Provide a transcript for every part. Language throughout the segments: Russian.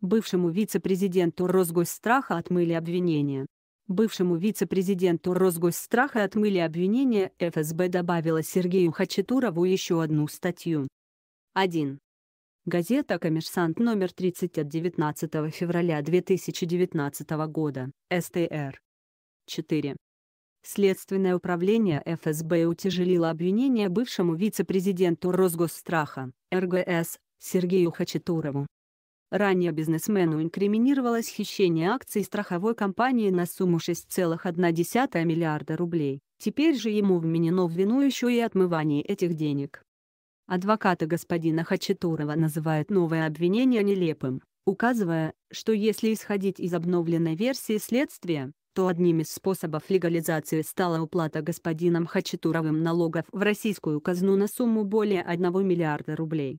Бывшему вице-президенту Росгосстраха отмыли обвинения. Бывшему вице-президенту Росгосстраха отмыли обвинения ФСБ добавила Сергею Хачатурову еще одну статью. 1. Газета «Коммерсант» номер 30 от 19 февраля 2019 года, СТР. 4. Следственное управление ФСБ утяжелило обвинение бывшему вице-президенту Росгосстраха, РГС, Сергею Хачатурову, Ранее бизнесмену инкриминировалось хищение акций страховой компании на сумму 6,1 миллиарда рублей. Теперь же ему вменено в вину еще и отмывание этих денег. Адвокаты господина Хачатурова называют новое обвинение нелепым, указывая, что если исходить из обновленной версии следствия, то одним из способов легализации стала уплата господином Хачатуровым налогов в российскую казну на сумму более 1 миллиарда рублей.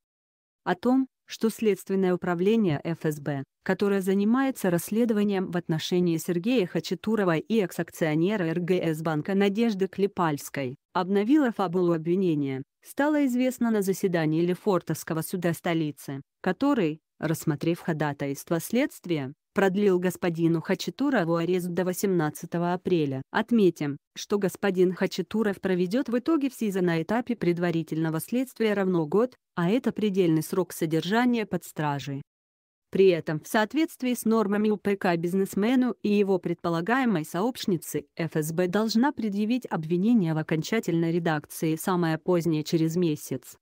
О том, что Следственное управление ФСБ, которое занимается расследованием в отношении Сергея Хачатурова и экс-акционера РГС-банка Надежды Клепальской, обновило фабулу обвинения, стало известно на заседании Лефортовского суда столицы, который, рассмотрев ходатайство следствия, продлил господину Хачатурову арест до 18 апреля. Отметим, что господин Хачатуров проведет в итоге СИЗО на этапе предварительного следствия равно год, а это предельный срок содержания под стражей. При этом в соответствии с нормами УПК бизнесмену и его предполагаемой сообщнице ФСБ должна предъявить обвинение в окончательной редакции самое позднее через месяц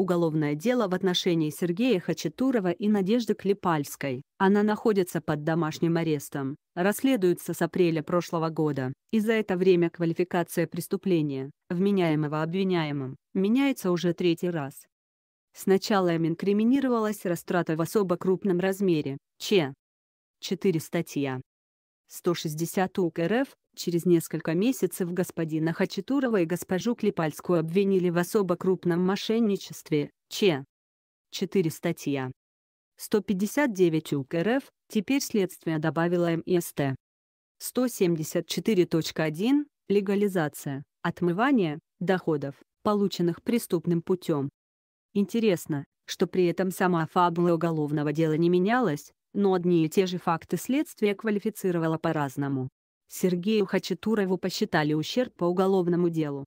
уголовное дело в отношении Сергея Хачатурова и Надежды Клепальской. Она находится под домашним арестом. Расследуется с апреля прошлого года. И за это время квалификация преступления, вменяемого обвиняемым, меняется уже третий раз. Сначала им инкриминировалась растрата в особо крупном размере, Ч. 4 статья 160 УК РФ, через несколько месяцев господина Хачатурова и госпожу Клипальскую обвинили в особо крупном мошенничестве, Ч. 4 статья. 159 УК РФ, теперь следствие добавило МСТ. 174.1, легализация, отмывание, доходов, полученных преступным путем. Интересно, что при этом сама фабула уголовного дела не менялась, но одни и те же факты следствия квалифицировало по-разному. Сергею Хачатурову посчитали ущерб по уголовному делу.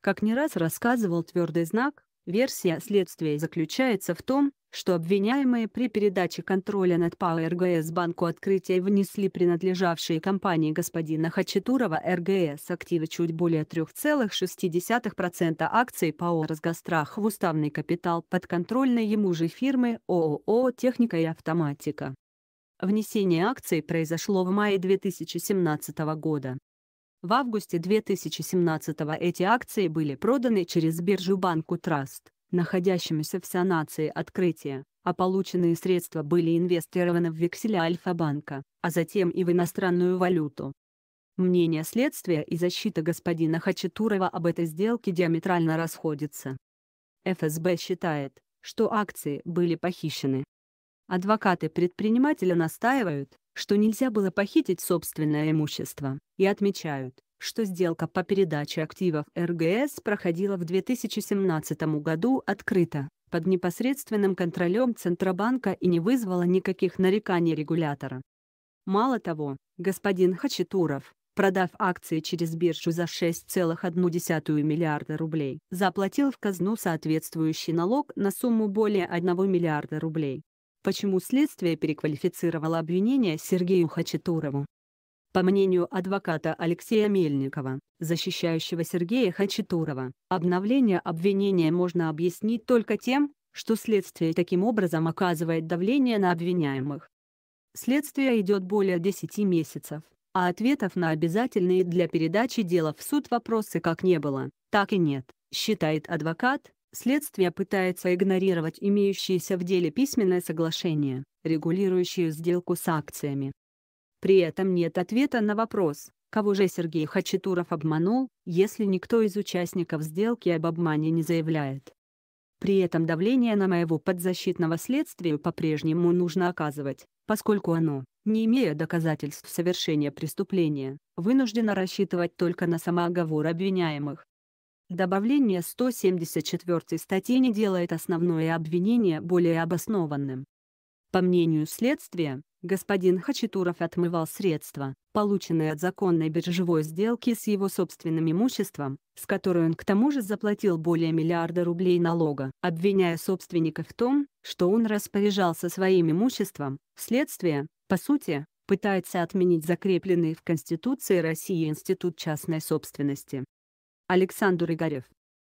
Как не раз рассказывал твердый знак, версия следствия заключается в том, что обвиняемые при передаче контроля над ПАО РГС Банку Открытия внесли принадлежавшие компании господина Хачатурова РГС активы чуть более 3,6% акций ПАО «Разгострах» в уставный капитал подконтрольной ему же фирмы ООО «Техника и автоматика». Внесение акций произошло в мае 2017 года. В августе 2017 эти акции были проданы через биржу Банку Траст находящимися в санации открытия, а полученные средства были инвестированы в векселя Альфа-банка, а затем и в иностранную валюту. Мнение следствия и защита господина Хачатурова об этой сделке диаметрально расходятся. ФСБ считает, что акции были похищены. Адвокаты предпринимателя настаивают, что нельзя было похитить собственное имущество, и отмечают, что сделка по передаче активов РГС проходила в 2017 году открыто, под непосредственным контролем Центробанка и не вызвала никаких нареканий регулятора. Мало того, господин Хачатуров, продав акции через биржу за 6,1 миллиарда рублей, заплатил в казну соответствующий налог на сумму более 1 миллиарда рублей. Почему следствие переквалифицировало обвинение Сергею Хачатурову, по мнению адвоката Алексея Мельникова, защищающего Сергея Хачатурова, обновление обвинения можно объяснить только тем, что следствие таким образом оказывает давление на обвиняемых. Следствие идет более 10 месяцев, а ответов на обязательные для передачи дела в суд вопросы как не было, так и нет, считает адвокат, следствие пытается игнорировать имеющееся в деле письменное соглашение, регулирующее сделку с акциями, при этом нет ответа на вопрос, кого же Сергей Хачатуров обманул, если никто из участников сделки об обмане не заявляет. При этом давление на моего подзащитного следствию по-прежнему нужно оказывать, поскольку оно, не имея доказательств совершения преступления, вынуждено рассчитывать только на самооговор обвиняемых. Добавление 174 статьи не делает основное обвинение более обоснованным, по мнению следствия, господин Хачатуров отмывал средства, полученные от законной биржевой сделки с его собственным имуществом, с которой он к тому же заплатил более миллиарда рублей налога. Обвиняя собственника в том, что он распоряжался своим имуществом, следствие, по сути, пытается отменить закрепленный в Конституции России институт частной собственности. Александр Игорев